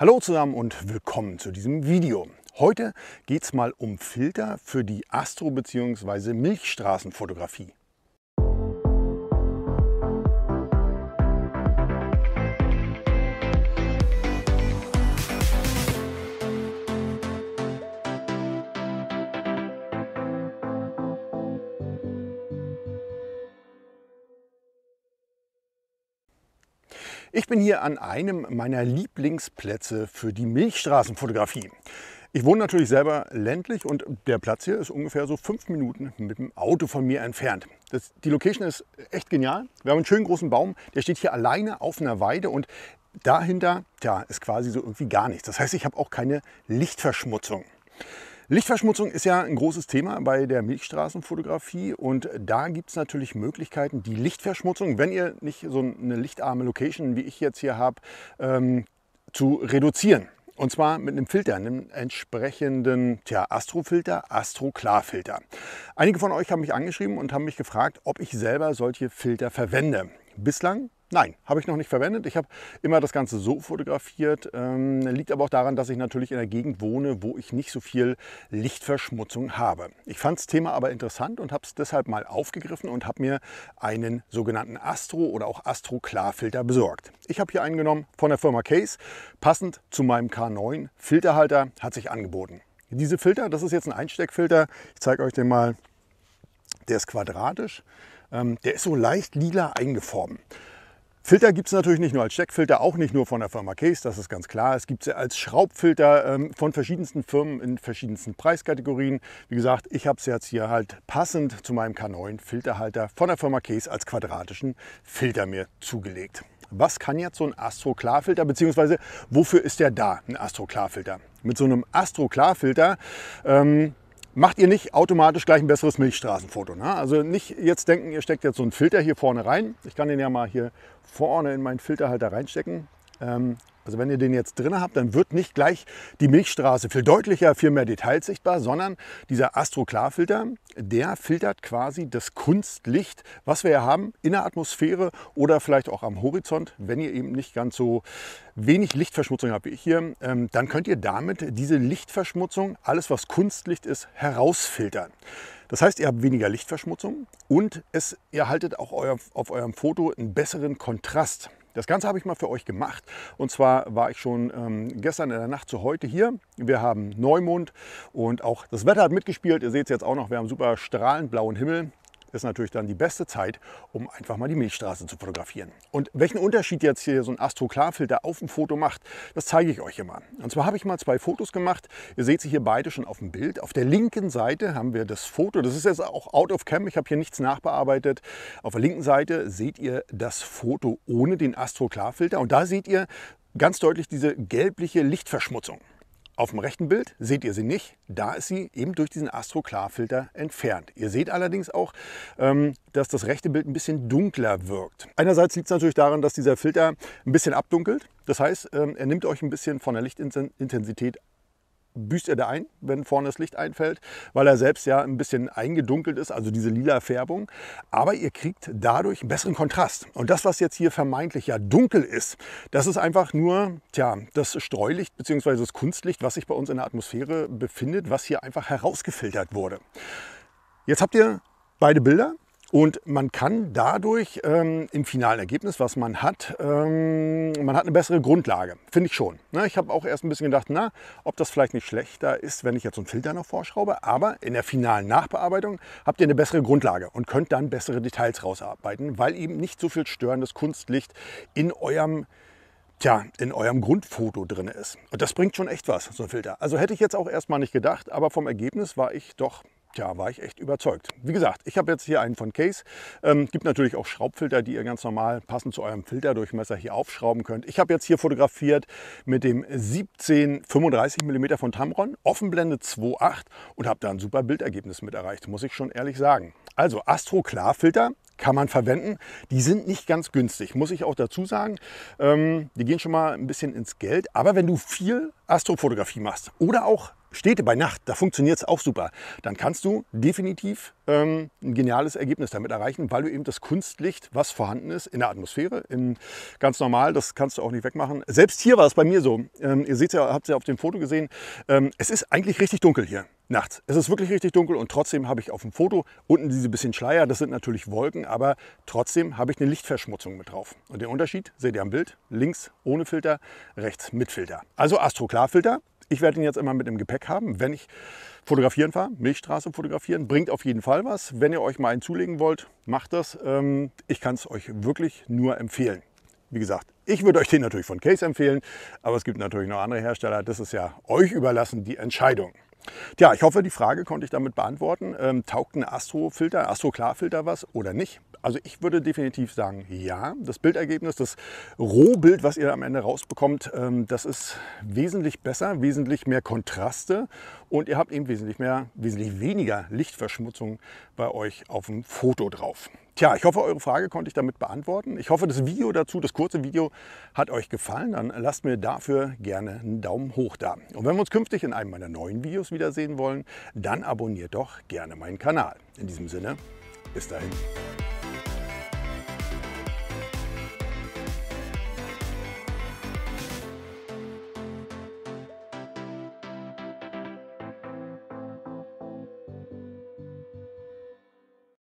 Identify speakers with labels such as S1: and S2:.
S1: Hallo zusammen und willkommen zu diesem Video. Heute geht es mal um Filter für die Astro- bzw. Milchstraßenfotografie. Ich bin hier an einem meiner Lieblingsplätze für die Milchstraßenfotografie. Ich wohne natürlich selber ländlich und der Platz hier ist ungefähr so fünf Minuten mit dem Auto von mir entfernt. Das, die Location ist echt genial. Wir haben einen schönen großen Baum, der steht hier alleine auf einer Weide und dahinter tja, ist quasi so irgendwie gar nichts. Das heißt, ich habe auch keine Lichtverschmutzung. Lichtverschmutzung ist ja ein großes Thema bei der Milchstraßenfotografie und da gibt es natürlich Möglichkeiten, die Lichtverschmutzung, wenn ihr nicht so eine lichtarme Location wie ich jetzt hier habe, ähm, zu reduzieren. Und zwar mit einem Filter, einem entsprechenden Astrofilter, Astroklarfilter. Einige von euch haben mich angeschrieben und haben mich gefragt, ob ich selber solche Filter verwende. Bislang Nein, habe ich noch nicht verwendet. Ich habe immer das Ganze so fotografiert. Ähm, liegt aber auch daran, dass ich natürlich in der Gegend wohne, wo ich nicht so viel Lichtverschmutzung habe. Ich fand das Thema aber interessant und habe es deshalb mal aufgegriffen und habe mir einen sogenannten Astro oder auch Astro Klarfilter besorgt. Ich habe hier einen genommen von der Firma Case, passend zu meinem K9 Filterhalter, hat sich angeboten. Diese Filter, das ist jetzt ein Einsteckfilter. Ich zeige euch den mal. Der ist quadratisch. Ähm, der ist so leicht lila eingeformt. Filter gibt es natürlich nicht nur als Steckfilter, auch nicht nur von der Firma Case, das ist ganz klar. Es gibt sie als Schraubfilter ähm, von verschiedensten Firmen in verschiedensten Preiskategorien. Wie gesagt, ich habe es jetzt hier halt passend zu meinem K9 Filterhalter von der Firma Case als quadratischen Filter mir zugelegt. Was kann jetzt so ein Astro-Klarfilter, beziehungsweise wofür ist der da, ein Astro-Klarfilter? Mit so einem Astro-Klarfilter ähm, macht ihr nicht automatisch gleich ein besseres Milchstraßenfoto. Ne? Also nicht jetzt denken, ihr steckt jetzt so einen Filter hier vorne rein. Ich kann den ja mal hier vorne in meinen Filterhalter reinstecken. Ähm, also wenn ihr den jetzt drin habt, dann wird nicht gleich die Milchstraße viel deutlicher, viel mehr Details sichtbar, sondern dieser Astro-Klarfilter, der filtert quasi das Kunstlicht, was wir ja haben, in der Atmosphäre oder vielleicht auch am Horizont, wenn ihr eben nicht ganz so wenig Lichtverschmutzung habt wie ich hier, ähm, dann könnt ihr damit diese Lichtverschmutzung, alles was Kunstlicht ist, herausfiltern. Das heißt, ihr habt weniger Lichtverschmutzung und es, erhaltet auch euer, auf eurem Foto einen besseren Kontrast. Das Ganze habe ich mal für euch gemacht. Und zwar war ich schon ähm, gestern in der Nacht zu heute hier. Wir haben Neumond und auch das Wetter hat mitgespielt. Ihr seht es jetzt auch noch, wir haben super strahlend blauen Himmel ist natürlich dann die beste Zeit, um einfach mal die Milchstraße zu fotografieren. Und welchen Unterschied jetzt hier so ein Astro-Klarfilter auf dem Foto macht, das zeige ich euch hier mal. Und zwar habe ich mal zwei Fotos gemacht. Ihr seht sie hier beide schon auf dem Bild. Auf der linken Seite haben wir das Foto. Das ist jetzt auch out of cam. Ich habe hier nichts nachbearbeitet. Auf der linken Seite seht ihr das Foto ohne den Astro-Klarfilter. Und da seht ihr ganz deutlich diese gelbliche Lichtverschmutzung. Auf dem rechten Bild seht ihr sie nicht, da ist sie eben durch diesen Astro-Klarfilter entfernt. Ihr seht allerdings auch, ähm, dass das rechte Bild ein bisschen dunkler wirkt. Einerseits liegt es natürlich daran, dass dieser Filter ein bisschen abdunkelt. Das heißt, ähm, er nimmt euch ein bisschen von der Lichtintensität büßt er da ein, wenn vorne das Licht einfällt, weil er selbst ja ein bisschen eingedunkelt ist, also diese lila Färbung. Aber ihr kriegt dadurch einen besseren Kontrast. Und das, was jetzt hier vermeintlich ja dunkel ist, das ist einfach nur tja, das Streulicht bzw. das Kunstlicht, was sich bei uns in der Atmosphäre befindet, was hier einfach herausgefiltert wurde. Jetzt habt ihr beide Bilder. Und man kann dadurch ähm, im finalen Ergebnis, was man hat, ähm, man hat eine bessere Grundlage, finde ich schon. Ne? Ich habe auch erst ein bisschen gedacht, na, ob das vielleicht nicht schlechter ist, wenn ich jetzt so einen Filter noch vorschraube. Aber in der finalen Nachbearbeitung habt ihr eine bessere Grundlage und könnt dann bessere Details rausarbeiten, weil eben nicht so viel störendes Kunstlicht in eurem tja, in eurem Grundfoto drin ist. Und das bringt schon echt was, so ein Filter. Also hätte ich jetzt auch erstmal nicht gedacht, aber vom Ergebnis war ich doch ja, war ich echt überzeugt. Wie gesagt, ich habe jetzt hier einen von Case. Ähm, gibt natürlich auch Schraubfilter, die ihr ganz normal passend zu eurem Filterdurchmesser hier aufschrauben könnt. Ich habe jetzt hier fotografiert mit dem 17 35 mm von Tamron, Offenblende 2.8 und habe da ein super Bildergebnis mit erreicht, muss ich schon ehrlich sagen. Also Astro Klarfilter kann man verwenden. Die sind nicht ganz günstig, muss ich auch dazu sagen. Ähm, die gehen schon mal ein bisschen ins Geld. Aber wenn du viel Astrofotografie machst oder auch Städte bei Nacht, da funktioniert es auch super. Dann kannst du definitiv ähm, ein geniales Ergebnis damit erreichen, weil du eben das Kunstlicht, was vorhanden ist, in der Atmosphäre, in, ganz normal, das kannst du auch nicht wegmachen. Selbst hier war es bei mir so. Ähm, ihr seht ja, habt es ja auf dem Foto gesehen. Ähm, es ist eigentlich richtig dunkel hier nachts. Es ist wirklich richtig dunkel und trotzdem habe ich auf dem Foto unten diese bisschen Schleier, das sind natürlich Wolken, aber trotzdem habe ich eine Lichtverschmutzung mit drauf. Und den Unterschied seht ihr am Bild, links ohne Filter, rechts mit Filter. Also Astro-Klarfilter ich werde ihn jetzt immer mit im Gepäck haben, wenn ich fotografieren fahre, Milchstraße fotografieren, bringt auf jeden Fall was. Wenn ihr euch mal einen zulegen wollt, macht das. Ähm, ich kann es euch wirklich nur empfehlen. Wie gesagt, ich würde euch den natürlich von Case empfehlen, aber es gibt natürlich noch andere Hersteller. Das ist ja euch überlassen, die Entscheidung. Tja, ich hoffe, die Frage konnte ich damit beantworten. Ähm, taugt ein Astro-Filter, Astro-Klarfilter was oder nicht? Also ich würde definitiv sagen, ja. Das Bildergebnis, das Rohbild, was ihr am Ende rausbekommt, ähm, das ist wesentlich besser, wesentlich mehr Kontraste und ihr habt eben wesentlich mehr, wesentlich weniger Lichtverschmutzung bei euch auf dem Foto drauf. Tja, ich hoffe, eure Frage konnte ich damit beantworten. Ich hoffe, das Video dazu, das kurze Video, hat euch gefallen. Dann lasst mir dafür gerne einen Daumen hoch da. Und wenn wir uns künftig in einem meiner neuen Videos wiedersehen wollen, dann abonniert doch gerne meinen Kanal. In diesem Sinne, bis dahin.